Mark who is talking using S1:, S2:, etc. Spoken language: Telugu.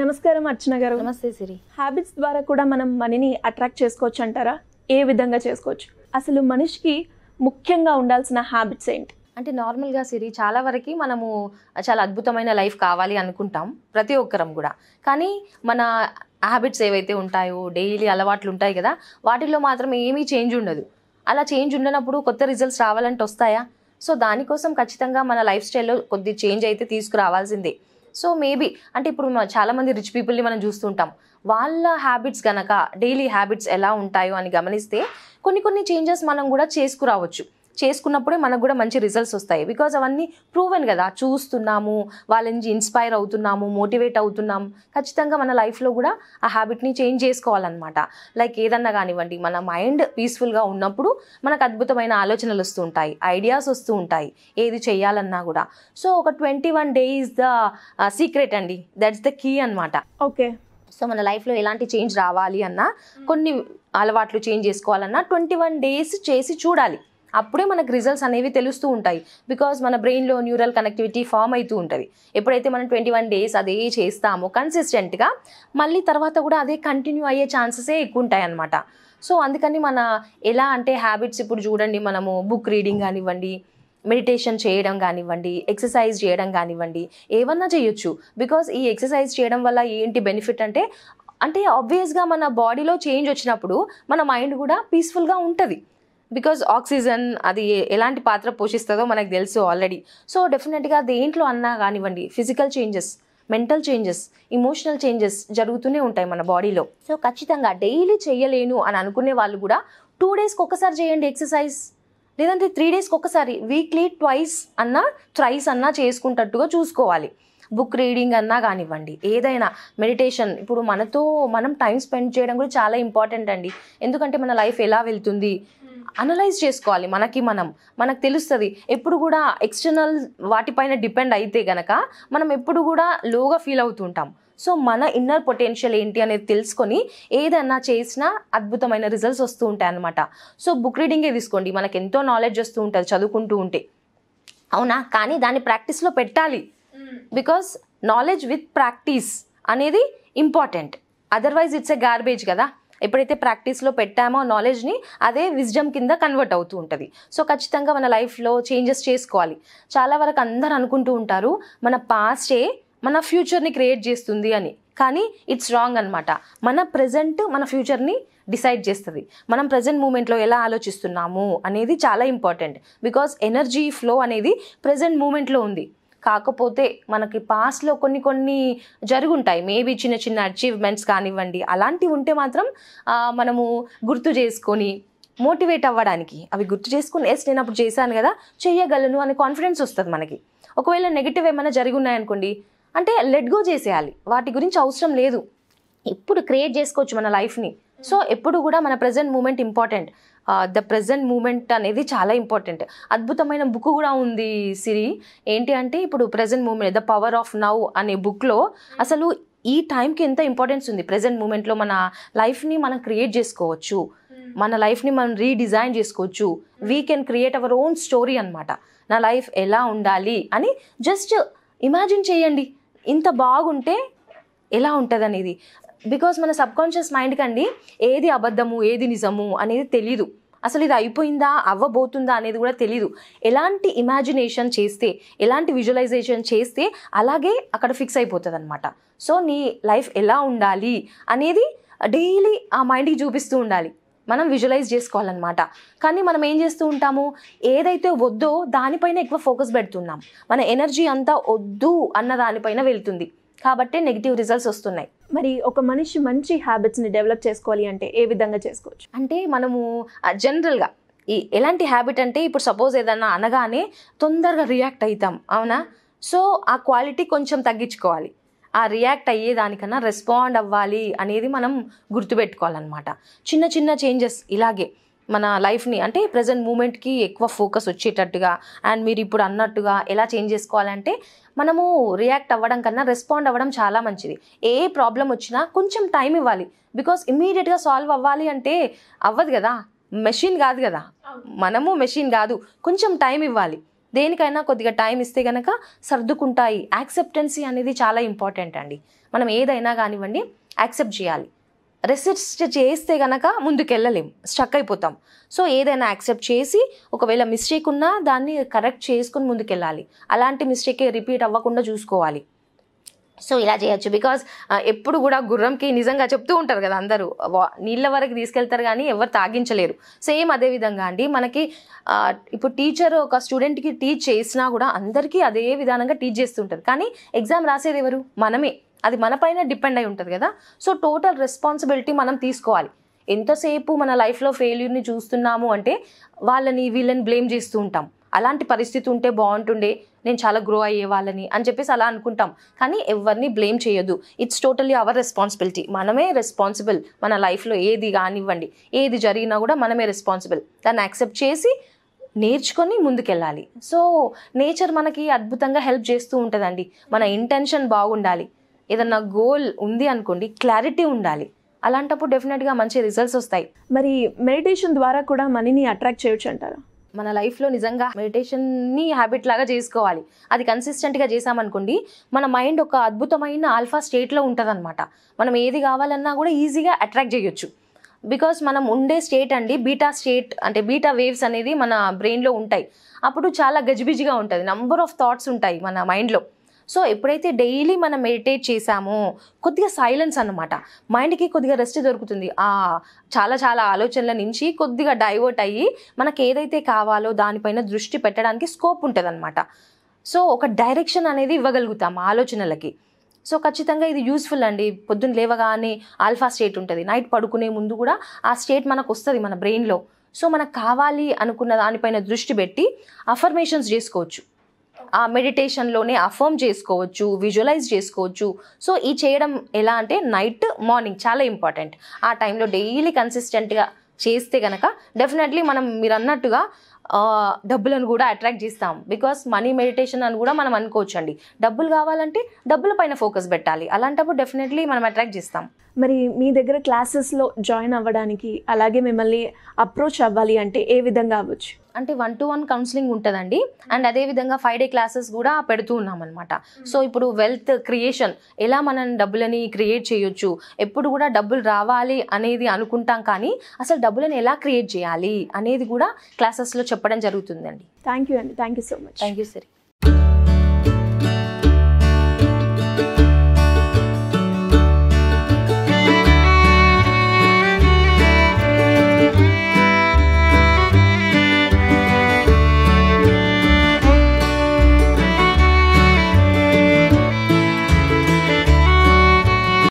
S1: నమస్కారం అర్చన గారు నమస్తే సిరి హ్యాబిట్స్ ద్వారా కూడా మనం మనీని అట్రాక్ట్ చేసుకోవచ్చు అంటారా ఏ విధంగా చేసుకోవచ్చు అసలు మనిషికి ముఖ్యంగా ఉండాల్సిన హ్యాబిట్స్ ఏంటి అంటే నార్మల్గా సిరి చాలా వరకు మనము చాలా అద్భుతమైన లైఫ్ కావాలి అనుకుంటాం ప్రతి ఒక్కరం కూడా కానీ మన హ్యాబిట్స్ ఏవైతే ఉంటాయో డైలీ అలవాట్లు ఉంటాయి కదా వాటిల్లో మాత్రం ఏమీ చేంజ్ ఉండదు అలా చేంజ్ ఉండనప్పుడు కొత్త రిజల్ట్స్ రావాలంటే వస్తాయా సో దానికోసం ఖచ్చితంగా మన లైఫ్ స్టైల్లో కొద్ది చేంజ్ అయితే తీసుకురావాల్సిందే సో మేబీ అంటే ఇప్పుడు చాలామంది రిచ్ పీపుల్ని మనం చూస్తుంటాం వాళ్ళ హ్యాబిట్స్ కనుక డైలీ హ్యాబిట్స్ ఎలా ఉంటాయో అని గమనిస్తే కొన్ని కొన్ని చేంజెస్ మనం కూడా చేసుకురావచ్చు చేసుకున్నప్పుడే మనకు కూడా మంచి రిజల్ట్స్ వస్తాయి బికాజ్ అవన్నీ ప్రూవెన్ కదా చూస్తున్నాము వాళ్ళ నుంచి ఇన్స్పైర్ అవుతున్నాము మోటివేట్ అవుతున్నాం ఖచ్చితంగా మన లైఫ్లో కూడా ఆ హ్యాబిట్ని చేంజ్ చేసుకోవాలన్నమాట లైక్ ఏదన్నా కానివ్వండి మన మైండ్ పీస్ఫుల్గా ఉన్నప్పుడు మనకు అద్భుతమైన ఆలోచనలు వస్తూ ఉంటాయి ఐడియాస్ వస్తూ ఉంటాయి ఏది చేయాలన్నా కూడా సో ఒక twenty one day is the secret అండి దట్స్ ద కీ అనమాట ఓకే సో మన లైఫ్లో ఎలాంటి చేంజ్ రావాలి అన్నా hmm. కొన్ని అలవాట్లు చేంజ్ చేసుకోవాలన్నా ట్వంటీ వన్ డేస్ చేసి చూడాలి అప్పుడే మనకు రిజల్ట్స్ అనేవి తెలుస్తూ ఉంటాయి బికాజ్ మన బ్రెయిన్లో న్యూరల్ కనెక్టివిటీ ఫామ్ అవుతూ ఉంటుంది ఎప్పుడైతే మనం ట్వంటీ వన్ డేస్ అదే చేస్తామో కన్సిస్టెంట్గా మళ్ళీ తర్వాత కూడా అదే కంటిన్యూ అయ్యే ఛాన్సెసే ఎక్కువ ఉంటాయి అన్నమాట సో అందుకని మన ఎలా అంటే హ్యాబిట్స్ ఇప్పుడు చూడండి మనము బుక్ రీడింగ్ కానివ్వండి మెడిటేషన్ చేయడం కానివ్వండి ఎక్సర్సైజ్ చేయడం కానివ్వండి ఏమన్నా చేయొచ్చు బికాజ్ ఈ ఎక్సర్సైజ్ చేయడం వల్ల ఏంటి బెనిఫిట్ అంటే అంటే ఆబ్వియస్గా మన బాడీలో చేంజ్ వచ్చినప్పుడు మన మైండ్ కూడా పీస్ఫుల్గా ఉంటుంది బికాజ్ ఆక్సిజన్ అది ఎలాంటి పాత్ర పోషిస్తుందో మనకు తెలుసు ఆల్రెడీ సో డెఫినెట్గా దేంట్లో అన్నా కానివ్వండి physical changes mental changes emotional changes జరుగుతూనే ఉంటాయి మన బాడీలో సో ఖచ్చితంగా డైలీ చేయలేను అని అనుకునే వాళ్ళు కూడా టూ డేస్కి ఒకసారి చేయండి ఎక్సర్సైజ్ లేదంటే త్రీ డేస్కి ఒకసారి వీక్లీ ట్వైస్ అన్నా థ్రైస్ అన్నా చేసుకుంటట్టుగా చూసుకోవాలి బుక్ రీడింగ్ అన్నా కానివ్వండి ఏదైనా మెడిటేషన్ ఇప్పుడు మనతో మనం టైం స్పెండ్ చేయడం కూడా చాలా ఇంపార్టెంట్ అండి ఎందుకంటే మన లైఫ్ ఎలా వెళ్తుంది అనలైజ్ చేసుకోవాలి మనకి మనం మనకు తెలుస్తుంది ఎప్పుడు కూడా ఎక్స్టర్నల్ వాటిపైన డిపెండ్ అయితే గనక మనం ఎప్పుడు కూడా లోగా ఫీల్ అవుతుంటాం సో మన ఇన్నర్ పొటెన్షియల్ ఏంటి అనేది తెలుసుకొని ఏదన్నా చేసినా అద్భుతమైన రిజల్ట్స్ వస్తూ ఉంటాయి అనమాట సో బుక్ రీడింగే తీసుకోండి మనకు ఎంతో నాలెడ్జ్ వస్తూ ఉంటుంది చదువుకుంటూ ఉంటే అవునా కానీ దాన్ని ప్రాక్టీస్లో పెట్టాలి బికాస్ నాలెడ్జ్ విత్ ప్రాక్టీస్ అనేది important otherwise it's a garbage కదా ఎప్పుడైతే ప్రాక్టీస్లో పెట్టామో నాలెడ్జ్ని అదే విజ్డమ్ కింద కన్వర్ట్ అవుతూ ఉంటుంది సో ఖచ్చితంగా మన లైఫ్లో చేంజెస్ చేసుకోవాలి చాలా వరకు అందరు అనుకుంటూ ఉంటారు మన పాస్టే మన ఫ్యూచర్ని క్రియేట్ చేస్తుంది అని కానీ ఇట్స్ రాంగ్ అనమాట మన ప్రజెంట్ మన ఫ్యూచర్ని డిసైడ్ చేస్తుంది మనం ప్రజెంట్ మూమెంట్లో ఎలా ఆలోచిస్తున్నాము అనేది చాలా ఇంపార్టెంట్ బికాస్ ఎనర్జీ ఫ్లో అనేది ప్రజెంట్ మూమెంట్లో ఉంది కాకపోతే మనకి పాస్ట్లో కొన్ని కొన్ని జరుగుంటాయి మేబీ చిన్న చిన్న అచీవ్మెంట్స్ కానివ్వండి అలాంటివి ఉంటే మాత్రం మనము గుర్తు చేసుకొని మోటివేట్ అవ్వడానికి అవి గుర్తు చేసుకుని ఎస్ నేను అప్పుడు చేశాను కదా చేయగలను అనే కాన్ఫిడెన్స్ వస్తుంది మనకి ఒకవేళ నెగిటివ్ ఏమైనా జరిగి ఉన్నాయనుకోండి అంటే లెట్ గో చేసేయాలి వాటి గురించి అవసరం లేదు ఇప్పుడు క్రియేట్ చేసుకోవచ్చు మన లైఫ్ని సో ఎప్పుడు కూడా మన present moment important the present moment అనేది చాలా ఇంపార్టెంట్ అద్భుతమైన బుక్ కూడా ఉంది సిరి ఏంటి అంటే ఇప్పుడు present moment the power of now అనే బుక్లో అసలు ఈ టైంకి ఎంత ఇంపార్టెన్స్ ఉంది ప్రజెంట్ మూమెంట్లో మన లైఫ్ని మనం క్రియేట్ చేసుకోవచ్చు hmm. మన లైఫ్ని మనం రీడిజైన్ చేసుకోవచ్చు we can create our own story అనమాట నా లైఫ్ ఎలా ఉండాలి అని జస్ట్ ఇమాజిన్ చేయండి ఇంత బాగుంటే ఎలా ఉంటుంది అనేది బికాస్ మన సబ్ కాన్షియస్ మైండ్కి అండి ఏది అబద్ధము ఏది నిజము అనేది తెలీదు అసలు ఇది అయిపోయిందా అవ్వబోతుందా అనేది కూడా తెలీదు ఎలాంటి ఇమాజినేషన్ చేస్తే ఎలాంటి విజువలైజేషన్ చేస్తే అలాగే అక్కడ ఫిక్స్ అయిపోతుంది అనమాట సో నీ లైఫ్ ఎలా ఉండాలి అనేది డైలీ ఆ మైండ్కి చూపిస్తూ ఉండాలి మనం విజువలైజ్ చేసుకోవాలన్నమాట కానీ మనం ఏం చేస్తూ ఉంటాము ఏదైతే వద్దో దానిపైన ఎక్కువ ఫోకస్ పెడుతున్నాం మన ఎనర్జీ అంతా వద్దు అన్న దానిపైన వెళ్తుంది కాబట్టి నెగిటివ్ రిజల్ట్స్ వస్తున్నాయి మరి ఒక మనిషి మంచి హ్యాబిట్స్ని డెవలప్ చేసుకోవాలి అంటే ఏ విధంగా చేసుకోవచ్చు అంటే మనము జనరల్గా ఈ ఎలాంటి హ్యాబిట్ అంటే ఇప్పుడు సపోజ్ ఏదన్నా అనగానే తొందరగా రియాక్ట్ అవుతాం అవునా సో ఆ క్వాలిటీ కొంచెం తగ్గించుకోవాలి ఆ రియాక్ట్ అయ్యేదానికన్నా రెస్పాండ్ అవ్వాలి అనేది మనం గుర్తుపెట్టుకోవాలన్నమాట చిన్న చిన్న చేంజెస్ ఇలాగే మన లైఫ్ని అంటే ప్రజెంట్ మూమెంట్కి ఎక్కువ ఫోకస్ వచ్చేటట్టుగా అండ్ మీరు ఇప్పుడు అన్నట్టుగా ఎలా చేంజ్ చేసుకోవాలంటే మనము రియాక్ట్ అవ్వడం కన్నా రెస్పాండ్ అవ్వడం చాలా మంచిది ఏ ప్రాబ్లం వచ్చినా కొంచెం టైం ఇవ్వాలి బికాస్ ఇమ్మీడియట్గా సాల్వ్ అవ్వాలి అంటే అవ్వదు కదా మెషిన్ కాదు కదా మనము మెషిన్ కాదు కొంచెం టైం ఇవ్వాలి దేనికైనా కొద్దిగా టైం ఇస్తే కనుక సర్దుకుంటాయి యాక్సెప్టెన్సీ అనేది చాలా ఇంపార్టెంట్ అండి మనం ఏదైనా కానివ్వండి యాక్సెప్ట్ చేయాలి రిసెర్చ్ చేస్తే కనుక ముందుకెళ్ళలేం స్టక్ అయిపోతాం సో ఏదైనా యాక్సెప్ట్ చేసి ఒకవేళ మిస్టేక్ ఉన్నా దాన్ని కరెక్ట్ చేసుకుని ముందుకెళ్ళాలి అలాంటి మిస్టేకే రిపీట్ అవ్వకుండా చూసుకోవాలి సో ఇలా చేయొచ్చు బికాజ్ ఎప్పుడు కూడా గుర్రంకి నిజంగా చెప్తూ ఉంటారు కదా అందరూ నీళ్ళ వరకు తీసుకెళ్తారు కానీ ఎవరు తాగించలేరు సేమ్ అదే విధంగా అండి మనకి ఇప్పుడు టీచర్ ఒక స్టూడెంట్కి టీచ్ చేసినా కూడా అందరికీ అదే విధానంగా టీచ్ చేస్తుంటారు కానీ ఎగ్జామ్ రాసేది ఎవరు మనమే అది మనపైన డిపెండ్ అయి ఉంటుంది కదా సో టోటల్ రెస్పాన్సిబిలిటీ మనం తీసుకోవాలి ఎంతసేపు మన లైఫ్లో ఫెయిల్యూర్ని చూస్తున్నాము అంటే వాళ్ళని వీళ్ళని బ్లేమ్ చేస్తూ ఉంటాం అలాంటి పరిస్థితి ఉంటే బాగుంటుండే నేను చాలా గ్రో అయ్యే వాళ్ళని అని చెప్పేసి అలా అనుకుంటాం కానీ ఎవరిని బ్లేమ్ చేయొద్దు ఇట్స్ టోటలీ అవర్ రెస్పాన్సిబిలిటీ మనమే రెస్పాన్సిబుల్ మన లైఫ్లో ఏది కానివ్వండి ఏది జరిగినా కూడా మనమే రెస్పాన్సిబుల్ దాన్ని యాక్సెప్ట్ చేసి నేర్చుకొని ముందుకెళ్ళాలి సో నేచర్ మనకి అద్భుతంగా హెల్ప్ చేస్తూ ఉంటుందండి మన ఇంటెన్షన్ బాగుండాలి ఏదన్నా గోల్ ఉంది అనుకోండి క్లారిటీ ఉండాలి అలాంటప్పుడు డెఫినెట్గా మంచి రిజల్ట్స్ వస్తాయి మరి మెడిటేషన్ ద్వారా కూడా మనీని అట్రాక్ట్ చేయొచ్చు అంటారు మన లైఫ్లో నిజంగా మెడిటేషన్ని హ్యాబిట్ లాగా చేసుకోవాలి అది కన్సిస్టెంట్గా చేసామనుకోండి మన మైండ్ ఒక అద్భుతమైన ఆల్ఫా స్టేట్లో ఉంటుందన్నమాట మనం ఏది కావాలన్నా కూడా ఈజీగా అట్రాక్ట్ చేయొచ్చు బికాస్ మనం ఉండే స్టేట్ అండి బీటా స్టేట్ అంటే బీటా వేవ్స్ అనేది మన బ్రెయిన్లో ఉంటాయి అప్పుడు చాలా గజిబిజిగా ఉంటుంది నంబర్ ఆఫ్ థాట్స్ ఉంటాయి మన మైండ్లో సో ఎప్పుడైతే డైలీ మనం మెడిటేట్ చేసామో కొద్దిగా సైలెన్స్ అనమాట మైండ్కి కొద్దిగా రెస్ట్ దొరుకుతుంది ఆ చాలా చాలా ఆలోచనల నుంచి కొద్దిగా డైవర్ట్ అయ్యి మనకు ఏదైతే కావాలో దానిపైన దృష్టి పెట్టడానికి స్కోప్ ఉంటుందన్నమాట సో ఒక డైరెక్షన్ అనేది ఇవ్వగలుగుతాం ఆలోచనలకి సో ఖచ్చితంగా ఇది యూస్ఫుల్ అండి పొద్దున్న లేవగానే ఆల్ఫా స్టేట్ ఉంటుంది నైట్ పడుకునే ముందు కూడా ఆ స్టేట్ మనకు వస్తుంది మన బ్రెయిన్లో సో మనకు కావాలి అనుకున్న దానిపైన దృష్టి పెట్టి అఫర్మేషన్స్ చేసుకోవచ్చు ఆ మెడిటేషన్లోనే అఫర్మ్ చేసుకోవచ్చు విజువలైజ్ చేసుకోవచ్చు సో ఈ చేయడం ఎలా అంటే నైట్ మార్నింగ్ చాలా ఇంపార్టెంట్ ఆ టైంలో డైలీ కన్సిస్టెంట్గా చేస్తే కనుక డెఫినెట్లీ మనం మీరు అన్నట్టుగా డబ్బులను కూడా అట్రాక్ట్ చేస్తాం బికాస్ మనీ మెడిటేషన్ అని కూడా మనం అనుకోవచ్చండి డబ్బులు కావాలంటే డబ్బుల పైన ఫోకస్ పెట్టాలి అలాంటప్పుడు డెఫినెట్లీ మనం అట్రాక్ట్ చేస్తాం మరి మీ దగ్గర క్లాసెస్లో జాయిన్ అవ్వడానికి అలాగే మిమ్మల్ని అప్రోచ్ అవ్వాలి అంటే ఏ విధంగా అవ్వచ్చు అంటే వన్ టు వన్ కౌన్సిలింగ్ ఉంటుందండి అండ్ అదేవిధంగా ఫైవ్ డే క్లాసెస్ కూడా పెడుతూ ఉన్నామన్నమాట సో ఇప్పుడు వెల్త్ క్రియేషన్ ఎలా మనం డబ్బులని క్రియేట్ చేయొచ్చు ఎప్పుడు కూడా డబ్బులు రావాలి అనేది అనుకుంటాం కానీ అసలు డబ్బులను ఎలా క్రియేట్ చేయాలి అనేది కూడా క్లాసెస్లో చెప్పడం జరుగుతుందండి థ్యాంక్ యూ అండి thank you so much thank you సరే